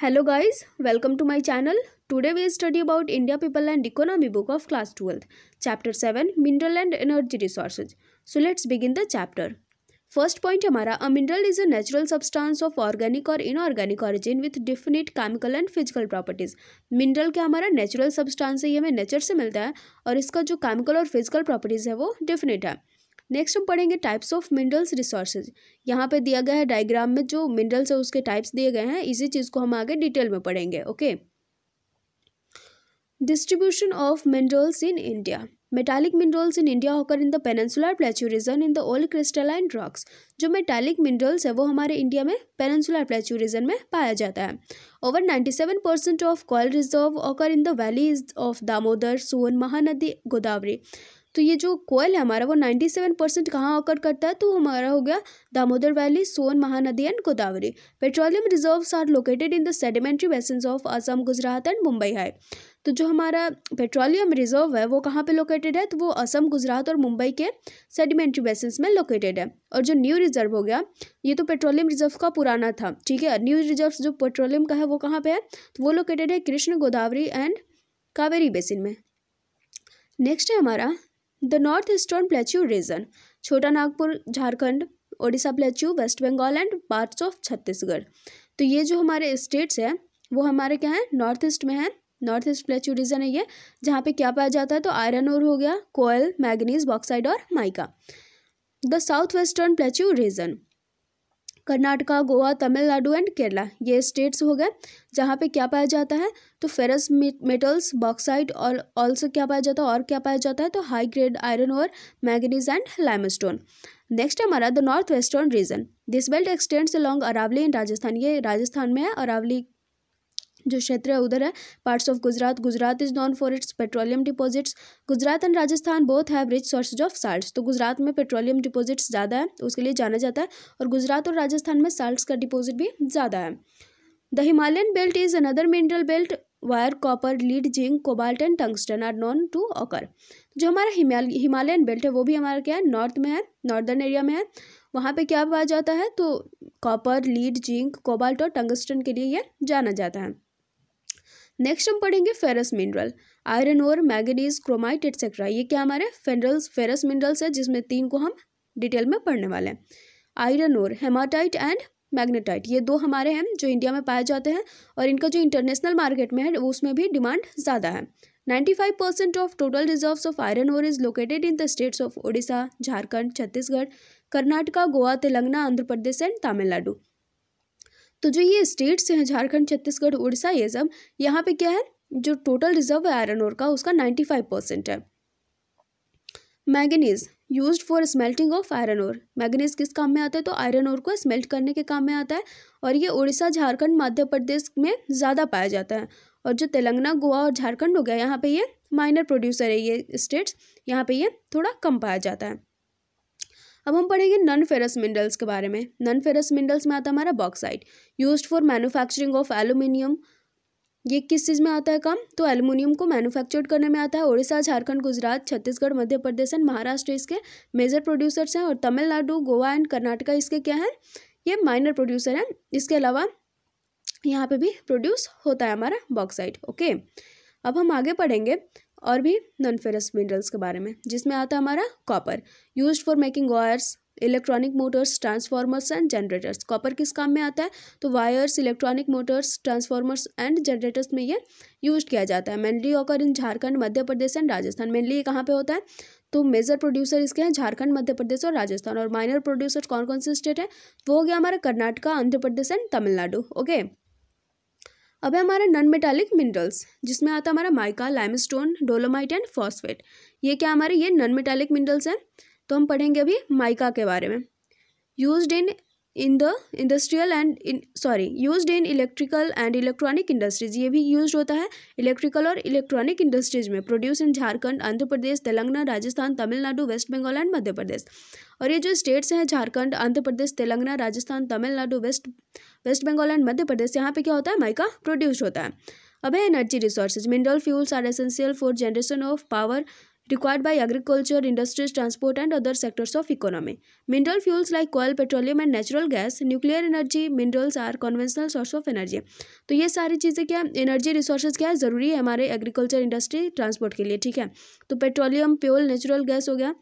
Hello guys welcome to my channel today we study about India people and economy book of class twelfth chapter seven mineral and energy resources so let's begin the chapter first point हमारा a mineral is a natural substance of organic or inorganic origin with definite chemical and physical properties mineral क्या हमारा natural substance है ये हमें nature से मिलता है और इसका जो केमिकल और फिजिकल प्रॉपर्टीज है वो डिफिनिट है नेक्स्ट हम पढ़ेंगे टाइप्स ऑफ मिनरल्स रिसोर्सेज यहाँ पे दिया गया है डायग्राम में जो मिनरल्स है उसके टाइप्स दिए गए हैं इसी चीज़ को हम आगे डिटेल में पढ़ेंगे okay distribution of minerals in India metallic minerals in India occur in the peninsular plateau region in the old crystalline rocks जो मेटालिक मिनरल्स है वो हमारे इंडिया में पेनसुलर प्लेच्यू रीजन में पाया जाता है over ninety seven percent of coal reserve occur in the valleys of Damodar Son Mahanadi Godavari तो ये जो कोयल है हमारा वो नाइन्टी सेवन परसेंट कहाँ ऑकर करता है तो हमारा हो गया Damodar valley Son Mahanadi and Godavari petroleum reserves are located in the sedimentary basin of Assam Gujarat and Mumbai High तो जो हमारा पेट्रोलियम रिजर्व है वो कहाँ पे लोकेटेड है तो वो असम गुजरात और मुंबई के सेडिमेंट्री बेसन में लोकेटेड है और जो न्यू रिजर्व हो गया ये तो पेट्रोलियम रिजर्व का पुराना था ठीक है न्यू रिजर्व जो पेट्रोलियम का है वो कहाँ पे है तो वो लोकेटेड है कृष्ण गोदावरी एंड कावेरी बेसिन में नेक्स्ट है हमारा the north eastern plateau region Chota Nagpur Jharkhand Odisha plateau West Bengal and parts of Chhattisgarh तो ये जो हमारे स्टेट्स हैं वो हमारे क्या हैं नॉर्थ ईस्ट में हैं नॉर्थ ईस्ट प्लेच्यू रीजन है ये जहाँ पे क्या पाया जाता है तो आयरन और हो गया कोयल मैगनीज बॉक्साइड और mica the south western plateau region Karnataka Goa Tamil Nadu and Kerala ये स्टेट्स हो गए जहाँ पे क्या पाया जाता है तो फेरस मेटल्स बॉक्साइड और ऑल्सो क्या पाया जाता है और क्या पाया जाता है तो high grade iron ore manganese and limestone next हमारा the north western region this belt extends along Aravali in Rajasthan ये राजस्थान में है अरावली जो क्षेत्र है उधर है parts of Gujarat Gujarat is known for its petroleum deposits Gujarat and Rajasthan both have rich sources of salt तो गुजरात में पेट्रोलियम डिपॉजिट्स ज़्यादा है उसके लिए जाना जाता है और गुजरात और राजस्थान में साल्ट का डिपॉजिट भी ज़्यादा है the Himalayan belt is another mineral belt where copper lead zinc cobalt and tungsten are known to occur जो हमारा हिमालयन बेल्ट है वो भी हमारा क्या है नॉर्थ में है नॉर्दर्न एरिया में है वहाँ पे क्या पाया जाता है तो कॉपर लीड जिंक कोबाल्ट और टंगस्टन के लिए यह जाना जाता है नेक्स्ट हम पढ़ेंगे ferrous mineral iron ore manganese chromite etcetera ये क्या हमारे फेनरल्स फेरस मिनरल्स है जिसमें तीन को हम डिटेल में पढ़ने वाले हैं आयरन और हेमाटाइट एंड मैग्नेटाइट ये दो हमारे हैं जो इंडिया में पाए जाते हैं और इनका जो इंटरनेशनल मार्केट में है उसमें भी डिमांड ज़्यादा है ninety five percent of total reserves of iron ore is located in the states of Odisha Jharkhand Chhattisgarh Karnataka Goa Telangana Andhra Pradesh and Tamil Nadu तो जो ये स्टेट्स हैं झारखंड छत्तीसगढ़ उड़ीसा ये सब यहाँ पे क्या है जो टोटल रिजर्व है आयरन और का उसका नाइन्टी फाइव परसेंट है manganese use for smelting of iron ore manganese किस काम में आता है तो आयरन और को स्मेल्ट करने के काम में आता है और ये उड़ीसा झारखंड मध्य प्रदेश में ज़्यादा पाया जाता है और जो तेलंगाना गोवा और झारखंड हो गया यहाँ पे ये माइनर प्रोड्यूसर है ये स्टेट्स यहाँ पे ये थोड़ा कम पाया जाता है अब हम पढ़ेंगे नॉन फेरस मिनरल्स के बारे में नॉन फेरस मिनरल्स में आता है हमारा bauxite use for manufacturing of aluminium ये किस चीज़ में आता है काम तो एलुमिनियम को मैन्युफैक्चर्ड करने में आता है ओडिशा झारखंड गुजरात छत्तीसगढ़ मध्य प्रदेश एंड महाराष्ट्र इसके मेजर प्रोड्यूसर्स हैं और तमिलनाडु गोवा एंड कर्नाटका इसके क्या है ये माइनर प्रोड्यूसर हैं इसके अलावा यहाँ पे भी प्रोड्यूस होता है हमारा बॉक्साइट ओके अब हम आगे पढ़ेंगे और भी नॉन फेरस मिनरल्स के बारे में जिसमें आता है हमारा copper use for making wires electronic motors transformers and generators copper किस काम में आता है तो wires electronic motors transformers and generators में ये यूज किया जाता है mainly occur in Jharkhand Madhya Pradesh and Rajasthan mainly ये कहाँ पर होता है तो मेजर प्रोड्यूसर इसके हैं झारखंड मध्य प्रदेश और राजस्थान और माइनर प्रोड्यूसर कौन कौन से स्टेट है वो हो गया हमारा कर्नाटका आंध्र प्रदेश एंड तमिलनाडु ओके अब है हमारा नॉन मेटालिक मिनरल्स जिसमें आता हमारा mica limestone dolomite and phosphate ये क्या हमारे ये नॉन मेटालिक मिनरल्स हैं तो हम पढ़ेंगे अभी माइका के बारे में use in in the industrial and in sorry use in electrical and electronic industries ये भी यूज होता है इलेक्ट्रिकल और इलेक्ट्रॉनिक इंडस्ट्रीज में produce in Jharkhand Andhra Pradesh Telangana Rajasthan Tamil Nadu West Bengal and Madhya Pradesh और ये जो स्टेट्स हैं झारखंड आंध्र प्रदेश तेलंगाना राजस्थान तमिलनाडु वेस्ट वेस्ट बंगाल एंड मध्य प्रदेश यहाँ पे क्या होता है माइका प्रोड्यूस होता है अब है energy resources mineral fuels are essential for generation of power required by agriculture, industries, transport and other sectors of economy. Mineral fuels like coal, petroleum and natural gas, nuclear energy, minerals are conventional source of energy. तो ये सारी चीज़ें क्या energy resources क्या है ज़रूरी है हमारे एग्रीकल्चर इंडस्ट्री ट्रांसपोर्ट के लिए ठीक है तो पेट्रोलियम प्योल नेचुरल गैस हो गया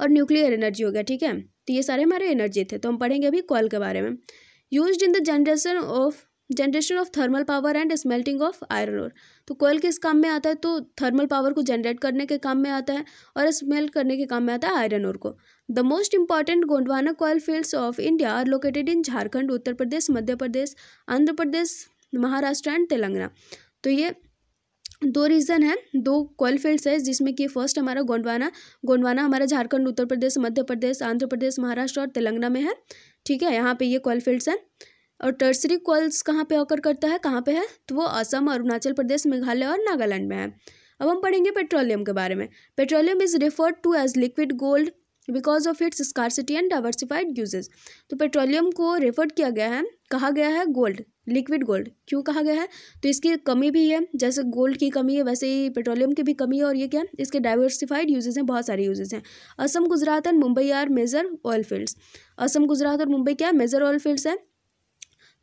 और न्यूक्लियर एनर्जी हो गया ठीक है तो ये सारे हमारे एनर्जी थे तो हम पढ़ेंगे अभी कोयल के बारे में use in the generation of generation of thermal power and smelting of iron ore तो कोयल किस काम में आता है तो थर्मल पावर को जनरेट करने के काम में आता है और स्मेल्ट करने के काम में आता है आयरन ओर को the most important Gondwana coal fields of India are located in Jharkhand Uttar Pradesh Madhya Pradesh Andhra Pradesh Maharashtra and Telangana तो ये दो रीज़न है दो कोयल फील्ड्स है जिसमें कि फर्स्ट हमारा गोंडवाना गोंडवाना हमारा झारखंड उत्तर प्रदेश मध्य प्रदेश आंध्र प्रदेश महाराष्ट्र और तेलंगाना में है ठीक है यहाँ पे ये कोयल फील्ड्स हैं और टर्सरी कॉल्स कहाँ पे ऑकर करता है कहाँ पे है तो वो असम अरुणाचल प्रदेश मेघालय और नागालैंड में है अब हम पढ़ेंगे पेट्रोलियम के बारे में petroleum is referred to as liquid gold because of its scarcity and diversified usages तो पेट्रोलियम को रेफर्ड किया गया है कहा गया है गोल्ड लिक्विड गोल्ड क्यों कहा गया है तो इसकी कमी भी है जैसे गोल्ड की कमी है वैसे ही पेट्रोलियम की भी कमी है और ये क्या है इसके डाइवर्सिफाइड यूजेज हैं बहुत सारे यूजेज हैं Assam Gujarat and Mumbai are major oil fields Assam Gujarat और मुंबई क्या मेजर ऑयल फील्ड्स हैं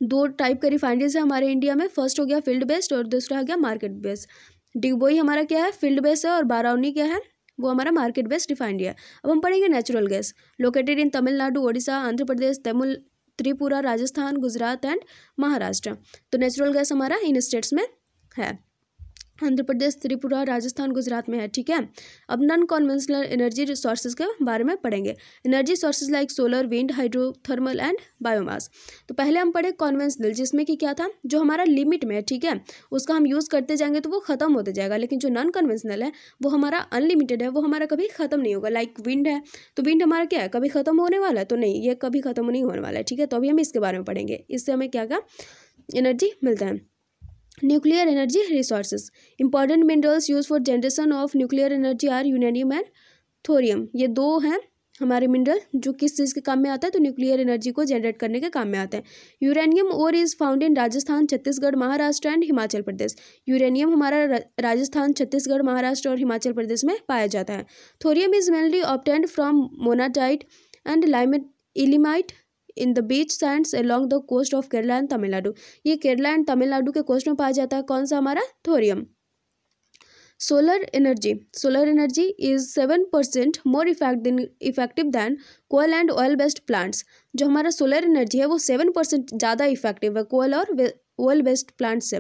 दो टाइप का रिफाइनरीज है हमारे इंडिया में फर्स्ट हो गया फील्ड बेस्ड और दूसरा हो गया मार्केट बेस्ड डिगबोई हमारा क्या है फील्ड बेस्ड है और बारावनी क्या है वो हमारा मार्केट बेस्ड रिफाइनरी है अब हम पढ़ेंगे natural gas located in Tamil Nadu Odisha Andhra Pradesh Tamil Tripura Rajasthan Gujarat and Maharashtra तो नेचुरल गैस हमारा इन स्टेट्स में है आंध्र प्रदेश त्रिपुरा राजस्थान गुजरात में है ठीक है अब नॉन कॉन्वेंशनल एनर्जी रिसोर्सेज के बारे में पढ़ेंगे energy sources like solar wind hydrothermal and biomass तो पहले हम पढ़े कॉन्वेंशनल जिसमें कि क्या था जो हमारा लिमिट में है ठीक है उसका हम यूज़ करते जाएंगे तो वो खत्म होता जाएगा लेकिन जो नॉन कन्वेंशनल है वो हमारा अनलिमिटेड है वो हमारा कभी खत्म नहीं होगा लाइक विंड है तो विंड हमारा क्या है कभी खत्म होने वाला है तो नहीं ये कभी खत्म नहीं होने वाला है ठीक है तो अभी हम इसके बारे में पढ़ेंगे इससे हमें क्या क्या एनर्जी मिलता है nuclear energy resources important minerals use for generation of nuclear energy are uranium and thorium ये दो हैं हमारे मिनरल जो किस चीज़ के काम में आता है तो न्यूक्लियर एनर्जी को जनरेट करने के काम में आते हैं uranium ore is found in Rajasthan Chhattisgarh Maharashtra and Himachal Pradesh uranium हमारा राजस्थान छत्तीसगढ़ महाराष्ट्र और हिमाचल प्रदेश में पाया जाता है thorium is mainly obtained from monazite and ilmenite ilmenite in the beach sands along the coast of Kerala and Tamil Nadu ये केरला एंड तमिलनाडु के कोस्ट में पाया जाता है कौन सा हमारा thorium solar energy solar energy solar energy is 7% more effective than coal and oil based plants जो हमारा सोलर एनर्जी है वो सेवन परसेंट ज़्यादा इफेक्टिव है कोयल और ओयल बेस्ड प्लांट्स है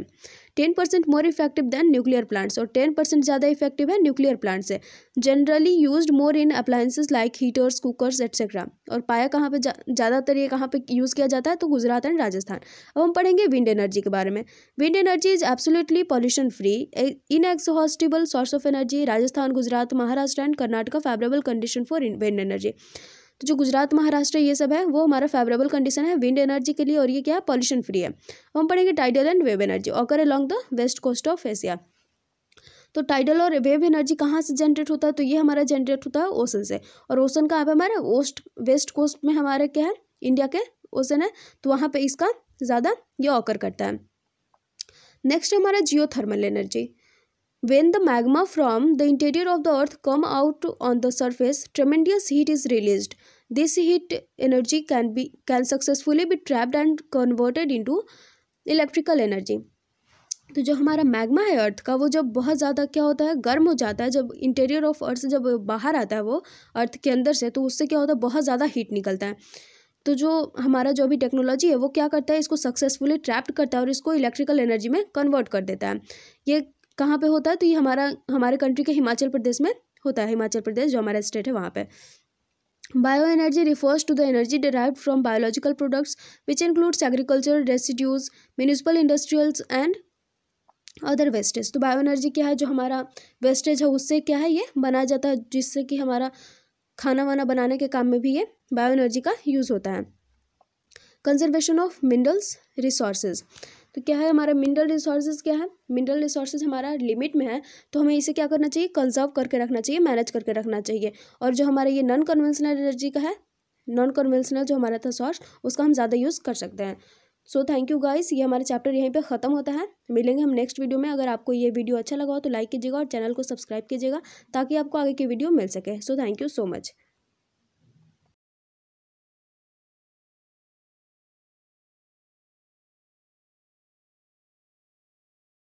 ten percent more effective than nuclear plants और ten percent ज़्यादा इफेक्टिव है न्यूक्लियर प्लांट्स है generally use more in appliances like heaters cookers etcetera और पाया कहाँ पर ज़्यादातर ये कहाँ पर यूज़ किया जाता है तो गुजरात एंड राजस्थान अब हम पढ़ेंगे विंड एनर्जी के बारे में wind energy is absolutely pollution free inexhaustible source of energy Rajasthan Gujarat Maharashtra and Karnataka favourable condition for wind energy तो जो गुजरात महाराष्ट्र ये सब है वो हमारा फेवरेबल कंडीशन है विंड एनर्जी के लिए और ये क्या है पॉल्यूशन फ्री है हम पढ़ेंगे tidal and wave energy occur along the west coast of Asia तो टाइडल और वेव एनर्जी कहाँ से जनरेट होता है तो ये हमारा जनरेट होता है ओसन से और ओसन कहाँ आप हमारे ओस्ट वेस्ट कोस्ट में हमारे क्या है इंडिया के ओसन है तो वहाँ पे इसका ज़्यादा ये ऑकर करता है नेक्स्ट हमारा geothermal energy when the magma from the interior of the earth come out on the surface tremendous heat is release This heat energy can be can successfully be trapped and converted into electrical energy. तो जो हमारा magma है अर्थ का वो जब बहुत ज़्यादा क्या होता है गर्म हो जाता है जब इंटीरियर ऑफ अर्थ से जब बाहर आता है वो अर्थ के अंदर से तो उससे क्या होता है बहुत ज़्यादा हीट निकलता है तो जो हमारा जो अभी टेक्नोलॉजी है वो क्या करता है इसको सक्सेसफुली ट्रैप्ड करता है और इसको इलेक्ट्रिकल एनर्जी में कन्वर्ट कर देता है ये कहाँ पर होता है तो ये हमारा हमारे कंट्री के हिमाचल प्रदेश में होता है हिमाचल प्रदेश जो हमारा स्टेट है वहाँ पर Bioenergy refers to the energy derived from biological products, which includes agricultural residues, municipal industrials, and other wastage तो बायो एनर्जी क्या है जो हमारा वेस्टेज है उससे क्या है ये बनाया जाता है जिससे कि हमारा खाना वाना बनाने के काम में भी ये बायो एनर्जी का यूज़ होता है कंजर्वेशन ऑफ मिनरल्स रिसोर्सेज तो क्या है हमारा मिनरल रिसोर्सेज क्या है मिनरल रिसोर्सेज हमारा लिमिट में है तो हमें इसे क्या करना चाहिए कंजर्व करके रखना चाहिए मैनेज करके रखना चाहिए और जो हमारा ये नॉन कन्वेंशनल एनर्जी का है नॉन कन्वेंशनल जो हमारा था सोर्स उसका हम ज़्यादा यूज़ कर सकते हैं सो थैंक यू गाइस ये हमारा चैप्टर यहीं पे ख़त्म होता है मिलेंगे हम नेक्स्ट वीडियो में अगर आपको ये वीडियो अच्छा लगा हो तो लाइक कीजिएगा और चैनल को सब्सक्राइब कीजिएगा ताकि आपको आगे की वीडियो मिल सके so thank you so much